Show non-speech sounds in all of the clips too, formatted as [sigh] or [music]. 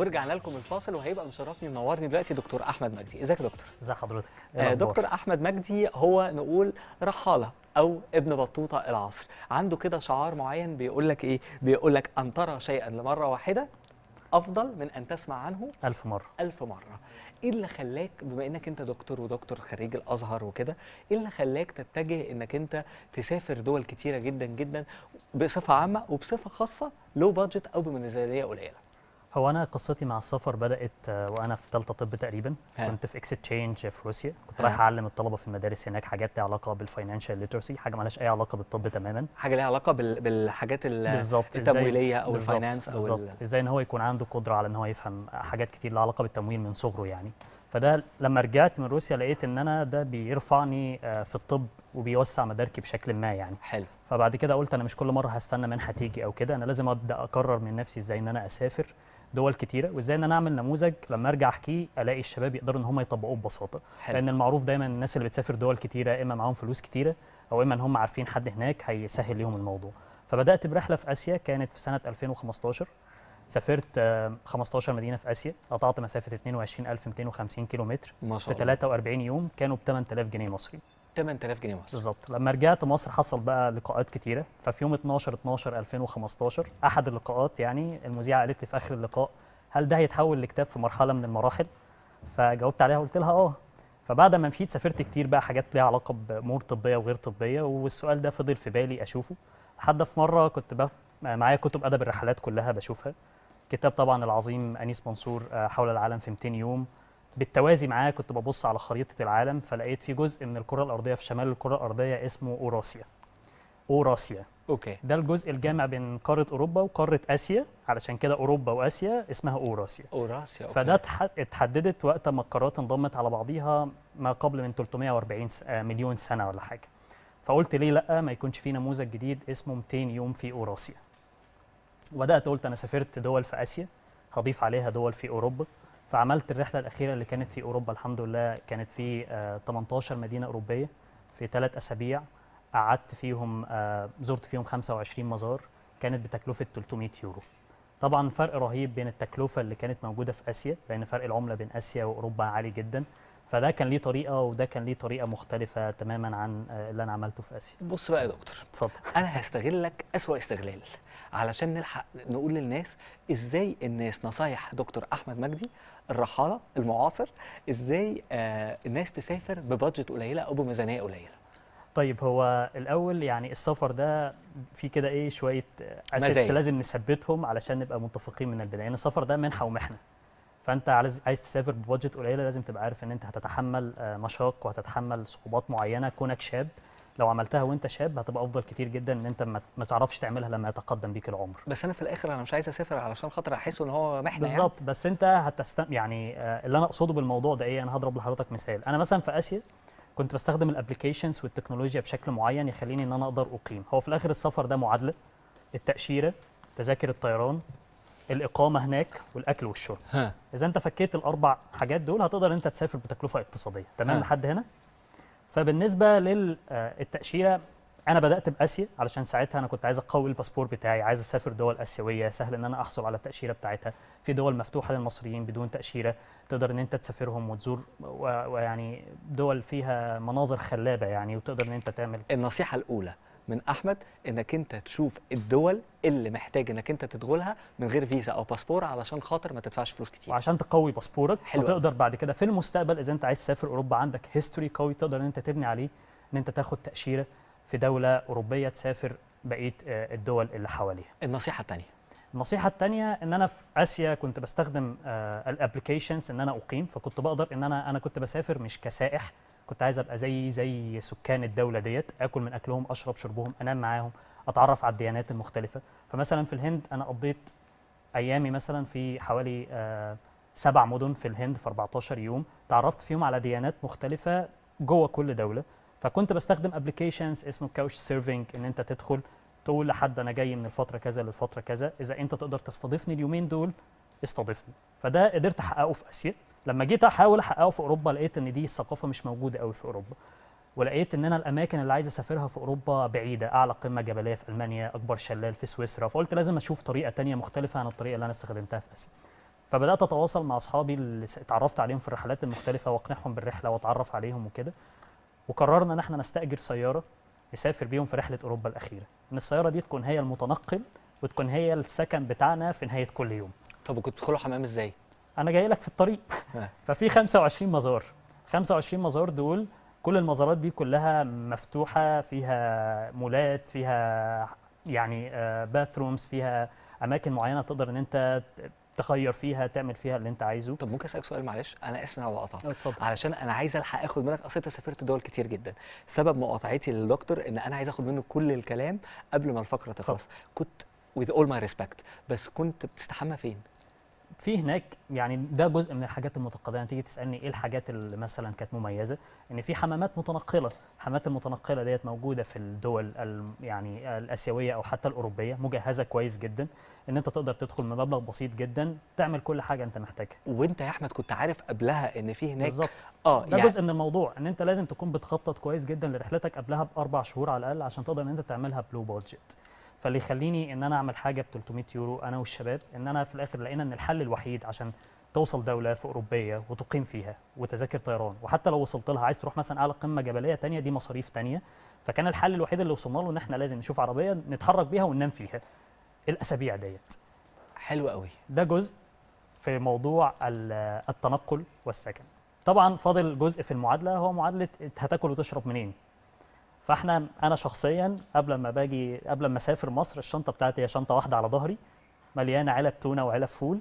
ورجعنا لكم الفاصل وهيبقى مشرفني منورني دلوقتي دكتور احمد مجدي ازيك يا دكتور ازي حضرتك إيه آه دكتور احمد مجدي هو نقول رحاله او ابن بطوطه العصر عنده كده شعار معين بيقول لك ايه بيقول لك ان ترى شيئا لمره واحده افضل من ان تسمع عنه ألف مره ألف مره ايه اللي خلاك بما انك انت دكتور ودكتور خريج الازهر وكده ايه اللي خلاك تتجه انك انت تسافر دول كتيره جدا جدا بصفه عامه وبصفه خاصه لو بادجت او بميزانيه قليله هو انا قصتي مع السفر بدات آه، وانا في ثالثه طب تقريبا ها. كنت في اكستشينج في روسيا كنت رايح اعلم الطلبه في المدارس هناك حاجات ليها علاقه بالفاينانشال ليترسي حاجه مالهاش اي علاقه بالطب تماما حاجه ليها علاقه بالحاجات التمويليه او الفاينانس او بالظبط ازاي ان هو يكون عنده قدره على ان هو يفهم حاجات كتير لها علاقه بالتمويل من صغره يعني فده لما رجعت من روسيا لقيت ان انا ده بيرفعني آه، في الطب وبيوسع مداركي بشكل ما يعني حلو فبعد كده قلت انا مش كل مره هستنى منحه تيجي او كده انا لازم ابدا اقرر من نفسي ازاي ان انا اسافر دول كتيره وازاي ان انا اعمل نموذج لما ارجع احكيه الاقي الشباب يقدروا ان هم يطبقوه ببساطه حلو. لان المعروف دايما الناس اللي بتسافر دول كتيره اما معاهم فلوس كتيره او اما ان هم عارفين حد هناك هيسهل ليهم الموضوع فبدات برحله في اسيا كانت في سنه 2015 سافرت 15 مدينه في اسيا قطعت مسافه 22250 كيلومتر ما شاء الله في 43 يوم كانوا ب 8000 جنيه مصري 8000 جنيه مصر بالظبط لما رجعت مصر حصل بقى لقاءات كتيره ففي يوم 12 12 2015 احد اللقاءات يعني المذيعه قالت لي في اخر اللقاء هل ده هيتحول لكتاب في مرحله من المراحل فجاوبت عليها وقلت لها اه فبعد ما مشيت سافرت كتير بقى حاجات ليها علاقه بامور طبيه وغير طبيه والسؤال ده فضل في بالي اشوفه لحد في مره كنت معايا كتب ادب الرحلات كلها بشوفها كتاب طبعا العظيم انيس منصور آه، حول العالم في 200 يوم بالتوازي معاه كنت ببص على خريطه العالم فلقيت في جزء من الكره الارضيه في شمال الكره الارضيه اسمه اوراسيا اوراسيا اوكي ده الجزء الجامع بين قاره اوروبا وقاره اسيا علشان كده اوروبا واسيا اسمها اوراسيا اوراسيا أوكي. فده اتحددت وقت ما القارات انضمت على بعضيها ما قبل من 340 آه، مليون سنه ولا حاجه فقلت ليه لا ما يكونش في نموذج جديد اسمه 200 يوم في اوراسيا وبدات قلت انا سافرت دول في اسيا هضيف عليها دول في اوروبا فعملت الرحله الاخيره اللي كانت في اوروبا الحمد لله كانت في 18 آه، مدينه اوروبيه في ثلاث اسابيع قعدت فيهم آه، زرت فيهم 25 مزار كانت بتكلفه 300 يورو طبعا فرق رهيب بين التكلفه اللي كانت موجوده في اسيا لان فرق العمله بين اسيا واوروبا عالي جدا فده كان ليه طريقه وده كان ليه طريقه مختلفه تماما عن آه، اللي انا عملته في اسيا بص بقى يا دكتور اتفضل انا هستغلك اسوا استغلال علشان نلحق نقول للناس ازاي الناس نصايح دكتور احمد مجدي الرحاله المعاصر ازاي آه الناس تسافر ببادجت قليله او بميزانيه قليله طيب هو الاول يعني السفر ده في كده ايه شويه اساس آه، لازم نثبتهم علشان نبقى متفقين من البدايه يعني السفر ده منحه ومحنه فانت عايز تسافر ببادجت قليله لازم تبقى عارف ان انت هتتحمل آه، مشاق وهتتحمل صعوبات معينه كونك شاب لو عملتها وانت شاب هتبقى افضل كتير جدا ان انت ما تعرفش تعملها لما يتقدم بيك العمر بس انا في الاخر انا مش عايز اسافر علشان خاطر احس ان هو محنه يعني. بالظبط يعني. بس انت هتست يعني آه، اللي انا اقصده بالموضوع ده ايه انا هضرب لحضرتك مثال انا مثلا في اسيا كنت بستخدم الابلكيشنز والتكنولوجيا بشكل معين يخليني ان انا اقدر اقيم هو في الاخر السفر ده معادله التاشيره تذاكر الطيران الاقامه هناك والاكل والشرب ها. اذا انت فكيت الاربع حاجات دول هتقدر انت تسافر بتكلفه اقتصاديه تمام ها. لحد هنا فبالنسبه للتاشيره آه، انا بدات باسيا علشان ساعتها انا كنت عايز اقوي الباسبور بتاعي عايز اسافر دول اسيويه سهل ان انا احصل على التاشيره بتاعتها في دول مفتوحه للمصريين بدون تاشيره تقدر ان انت تسافرهم وتزور ويعني دول فيها مناظر خلابه يعني وتقدر ان انت تعمل النصيحه الاولى من احمد انك انت تشوف الدول اللي محتاج انك انت تدخلها من غير فيزا او باسبور علشان خاطر ما تدفعش فلوس كتير وعشان تقوي باسبورك وتقدر بعد كده في المستقبل اذا انت عايز تسافر اوروبا عندك هيستوري قوي تقدر ان انت تبني عليه ان انت تاخد تاشيره في دوله اوروبيه تسافر بقيه آه، الدول اللي حواليها النصيحه الثانيه النصيحة الثانية ان انا في اسيا كنت بستخدم آه، الابلكيشنز ان انا اقيم فكنت بقدر ان انا انا كنت بسافر مش كسائح كنت عايز ابقى زي زي سكان الدوله ديت اكل من اكلهم اشرب شربهم انام معاهم اتعرف على الديانات المختلفه فمثلا في الهند انا قضيت ايامي مثلا في حوالي آه، سبع مدن في الهند في 14 يوم تعرفت فيهم على ديانات مختلفه جوه كل دوله فكنت بستخدم ابلكيشنز اسمه كاوش سيرفنج ان انت تدخل تقول لحد انا جاي من الفتره كذا للفتره كذا اذا انت تقدر تستضيفني اليومين دول استضيفني فده قدرت احققه في اسيا لما جيت احاول احققه في اوروبا لقيت ان دي الثقافه مش موجوده قوي في اوروبا ولقيت ان انا الاماكن اللي عايز اسافرها في اوروبا بعيده اعلى قمه جبليه في المانيا اكبر شلال في سويسرا فقلت لازم اشوف طريقه تانية مختلفه عن الطريقه اللي انا استخدمتها في اسيا فبدات اتواصل مع اصحابي اللي اتعرفت عليهم في الرحلات المختلفه واقنعهم بالرحله واتعرف عليهم وكده وقررنا ان احنا نستاجر سياره نسافر بيهم في رحله اوروبا الاخيره ان السياره دي تكون هي المتنقل وتكون هي السكن بتاعنا في نهايه كل يوم طب وكنتوا بتدخلوا حمام ازاي انا جاي لك في الطريق [laughs] ففي 25 مزار 25 مزار دول كل المزارات دي كلها مفتوحه فيها مولات فيها يعني باثرومز آه، فيها اماكن معينه تقدر ان انت تغير فيها تعمل فيها اللي انت عايزه طب ممكن اسالك سؤال معلش انا اسف ان انا علشان انا عايز الحق اخد منك اصل انت سافرت دول كتير جدا سبب مقاطعتي للدكتور ان انا عايز اخد منه كل الكلام قبل ما الفقره تخلص كنت with all my respect بس كنت بتستحمى فين في هناك يعني ده جزء من الحاجات المتقدمه يعني تيجي تسالني ايه الحاجات اللي مثلا كانت مميزه ان في حمامات متنقله الحمامات المتنقله ديت موجوده في الدول يعني الاسيويه او حتى الاوروبيه مجهزه كويس جدا ان انت تقدر تدخل بمبلغ بسيط جدا تعمل كل حاجه انت محتاجها وانت يا احمد كنت عارف قبلها ان في هناك بالظبط اه ده يعني جزء من الموضوع ان انت لازم تكون بتخطط كويس جدا لرحلتك قبلها باربع شهور على الاقل عشان تقدر ان انت تعملها بلو بادجت فاللي يخليني ان انا اعمل حاجه ب 300 يورو انا والشباب ان انا في الاخر لقينا ان الحل الوحيد عشان توصل دوله في اوروبيه وتقيم فيها وتذاكر طيران وحتى لو وصلت لها عايز تروح مثلا اعلى قمه جبليه تانية دي مصاريف تانية فكان الحل الوحيد اللي وصلنا له ان احنا لازم نشوف عربيه نتحرك بيها وننام فيها الاسابيع ديت حلو قوي ده جزء في موضوع التنقل والسكن طبعا فاضل جزء في المعادله هو معادله هتاكل وتشرب منين فاحنا انا شخصيا قبل ما باجي قبل ما اسافر مصر الشنطه بتاعتي هي شنطه واحده على ظهري مليانه علب تونه وعلب فول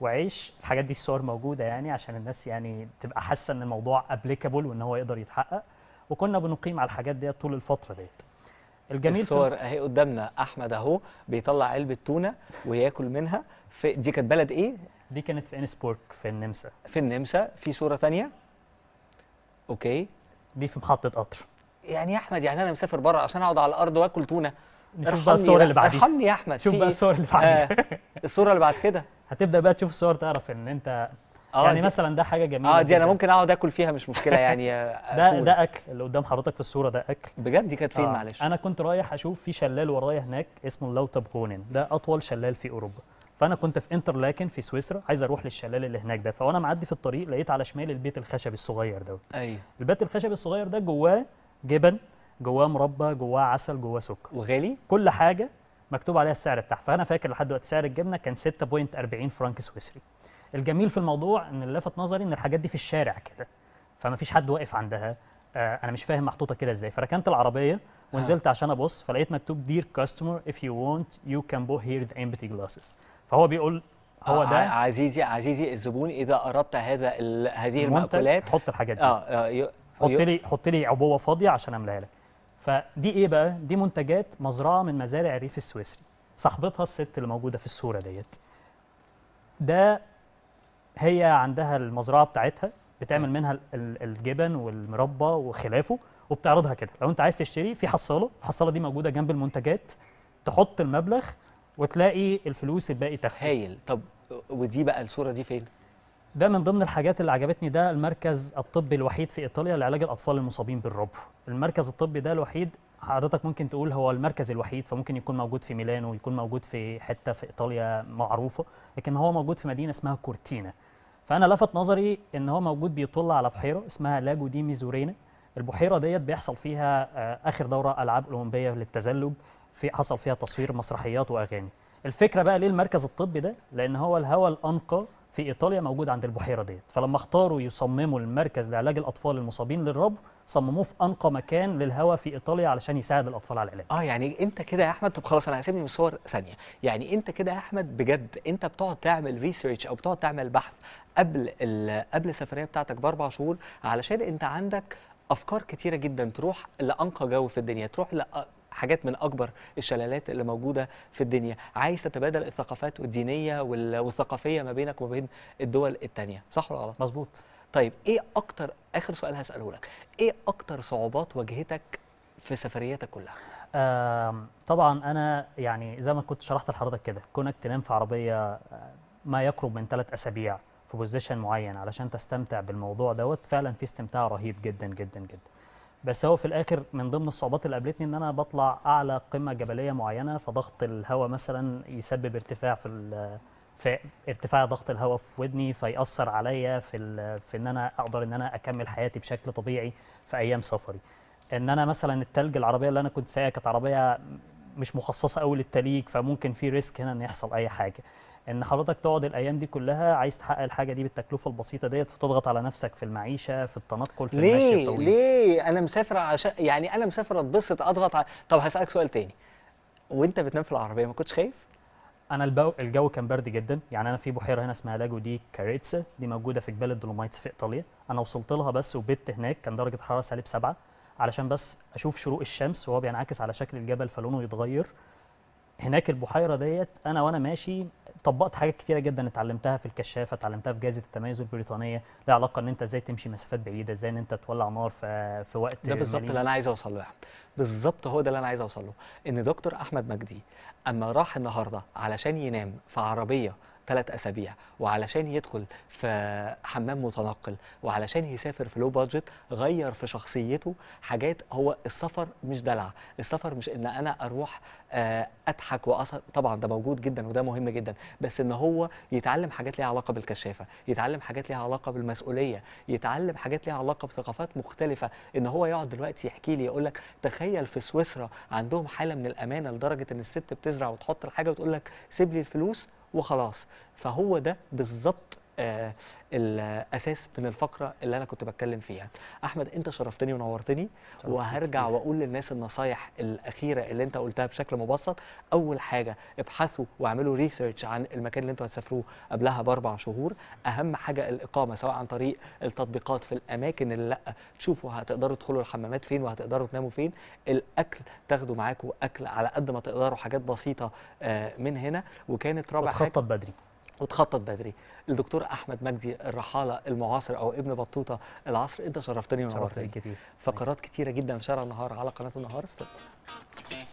وعيش الحاجات دي الصور موجوده يعني عشان الناس يعني تبقى حاسه ان الموضوع ابليكابل وان هو يقدر يتحقق وكنا بنقيم على الحاجات ديت طول الفتره ديت الجميل الصور اهي قدامنا احمد اهو بيطلع علبه تونه وياكل منها في دي كانت بلد ايه دي كانت في انسبورك في النمسا في النمسا في صوره ثانيه اوكي دي في محطه قطر يعني يا احمد يعني انا مسافر بره عشان اقعد على الارض واكل تونه نشوف بقى الصور اللي بعديها ارحمني يا احمد شوف بقى الصور اللي بعديها آه الصوره اللي بعد كده هتبدا بقى تشوف الصور تعرف ان انت آه يعني مثلا ده حاجه جميله اه دي انا ممكن اقعد اكل فيها مش مشكله يعني [laughs] آه، ده ده اكل اللي قدام حضرتك في الصوره ده اكل بجد دي كانت فين آه معلش انا كنت رايح اشوف في شلال ورايا هناك اسمه لوتابغونن ده اطول شلال في اوروبا فانا كنت في انترلاكن في سويسرا عايز اروح للشلال اللي هناك ده فانا معدي في الطريق لقيت على شمال البيت الخشبي الصغير دوت ايوه البيت الخشبي الصغير ده جواه جبن جواه مربى جواه عسل جواه سكر وغالي كل حاجه مكتوب عليها السعر بتاعها فانا فاكر لحد دلوقتي سعر الجبنه كان 6.40 فرنك سويسري الجميل في الموضوع ان اللي لفت نظري ان الحاجات دي في الشارع كده فما فيش حد واقف عندها آه انا مش فاهم محطوطه كده ازاي فركنت العربيه ونزلت ها. آه. عشان ابص فلقيت مكتوب دير كاستمر اف يو وونت يو كان بو هير ذا امبتي جلاسز فهو بيقول هو آه، ده عزيزي عزيزي الزبون اذا اردت هذا هذه المأكولات حط الحاجات دي اه, آه حط أيوه. لي حط لي عبوه فاضيه عشان املاها لك فدي ايه بقى دي منتجات مزرعه من مزارع الريف السويسري صاحبتها الست اللي موجوده في الصوره ديت ده هي عندها المزرعه بتاعتها بتعمل منها الجبن والمربى وخلافه وبتعرضها كده لو انت عايز تشتري في حصاله الحصاله دي موجوده جنب المنتجات تحط المبلغ وتلاقي الفلوس الباقي تخيل هايل طب ودي بقى الصوره دي فين ده من ضمن الحاجات اللي عجبتني ده المركز الطبي الوحيد في ايطاليا لعلاج الاطفال المصابين بالربو المركز الطبي ده الوحيد حضرتك ممكن تقول هو المركز الوحيد فممكن يكون موجود في ميلانو ويكون موجود في حته في ايطاليا معروفه لكن هو موجود في مدينه اسمها كورتينا فانا لفت نظري ان هو موجود بيطل على بحيره اسمها لاجو دي ميزورينا البحيره ديت بيحصل فيها آه، اخر دوره العاب اولمبيه للتزلج في حصل فيها تصوير مسرحيات واغاني الفكره بقى ليه المركز الطبي ده لان هو الهواء الانقى في ايطاليا موجود عند البحيره ديت فلما اختاروا يصمموا المركز لعلاج الاطفال المصابين للربو صمموه في انقى مكان للهواء في ايطاليا علشان يساعد الاطفال على العلاج اه يعني انت كده يا احمد طب خلاص انا هسيبني من الصور ثانيه يعني انت كده يا احمد بجد انت بتقعد تعمل ريسيرش او بتقعد تعمل بحث قبل قبل السفريه بتاعتك باربع شهور علشان انت عندك افكار كتيره جدا تروح لانقى جو في الدنيا تروح حاجات من اكبر الشلالات اللي موجوده في الدنيا عايز تتبادل الثقافات الدينيه والثقافيه ما بينك وما بين الدول الثانيه صح ولا غلط مظبوط طيب ايه اكتر اخر سؤال هساله لك ايه اكتر صعوبات واجهتك في سفرياتك كلها طبعا انا يعني زي ما كنت شرحت لحضرتك كده كونك تنام في عربيه آه، ما يقرب من ثلاث اسابيع في بوزيشن معين علشان تستمتع بالموضوع دوت فعلا في استمتاع رهيب جدا جدا جدا بس هو في الاخر من ضمن الصعوبات اللي قابلتني ان انا بطلع اعلى قمه جبليه معينه فضغط الهواء مثلا يسبب ارتفاع في في ارتفاع ضغط الهواء في ودني فيأثر عليا في في ان انا اقدر ان انا اكمل حياتي بشكل طبيعي في ايام سفري ان انا مثلا التلج العربيه اللي انا كنت سايقها كانت عربيه مش مخصصه قوي للتليج فممكن في ريسك هنا ان يحصل اي حاجه ان حضرتك تقعد الايام دي كلها عايز تحقق الحاجه دي بالتكلفه البسيطه ديت فتضغط على نفسك في المعيشه في التنقل في ليه؟ المشي الطويل ليه انا مسافر عشان يعني انا مسافر اتبسط اضغط على... طب هسالك سؤال تاني وانت بتنام في العربيه ما كنتش خايف انا البو... الجو كان برد جدا يعني انا في بحيره هنا اسمها لاجو دي كاريتسا دي موجوده في جبال الدولومايتس في ايطاليا انا وصلت لها بس وبت هناك كان درجه حراره سالب سبعة علشان بس اشوف شروق الشمس وهو بينعكس على شكل الجبل فلونه يتغير هناك البحيره ديت انا وانا ماشي طبقت حاجات كتيره جدا اتعلمتها في الكشافه اتعلمتها في جائزه التميز البريطانيه لها علاقه ان انت ازاي تمشي مسافات بعيده ازاي ان انت تولع نار في, في وقت ده بالظبط اللي انا عايز اوصل له يعني. بالظبط هو ده اللي انا عايز اوصل له ان دكتور احمد مجدي اما راح النهارده علشان ينام في عربيه ثلاث اسابيع وعلشان يدخل في حمام متنقل وعلشان يسافر في لو بادجت غير في شخصيته حاجات هو السفر مش دلع السفر مش ان انا اروح آه، اضحك واثر طبعا ده موجود جدا وده مهم جدا بس ان هو يتعلم حاجات ليها علاقه بالكشافه يتعلم حاجات ليها علاقه بالمسؤوليه يتعلم حاجات ليها علاقه بثقافات مختلفه ان هو يقعد دلوقتي يحكي لي يقول لك تخيل في سويسرا عندهم حاله من الامانه لدرجه ان الست بتزرع وتحط الحاجه وتقول لك سيب لي الفلوس وخلاص فهو ده بالظبط آه، الاساس من الفقره اللي انا كنت بتكلم فيها احمد انت شرفتني ونورتني وهرجع واقول للناس النصايح الاخيره اللي انت قلتها بشكل مبسط اول حاجه ابحثوا واعملوا ريسيرش عن المكان اللي انتوا هتسافروه قبلها باربع شهور اهم حاجه الاقامه سواء عن طريق التطبيقات في الاماكن اللي لا تشوفوا هتقدروا تدخلوا الحمامات فين وهتقدروا تناموا فين الاكل تاخدوا معاكم اكل على قد ما تقدروا حاجات بسيطه آه، من هنا وكانت رابع حاجه بدري وتخطط بدري الدكتور احمد مجدي الرحاله المعاصر او ابن بطوطه العصر انت شرفتني ونورتني شرفتني كتير فقرات كتيره جدا في شارع النهار على قناه النهار استنى.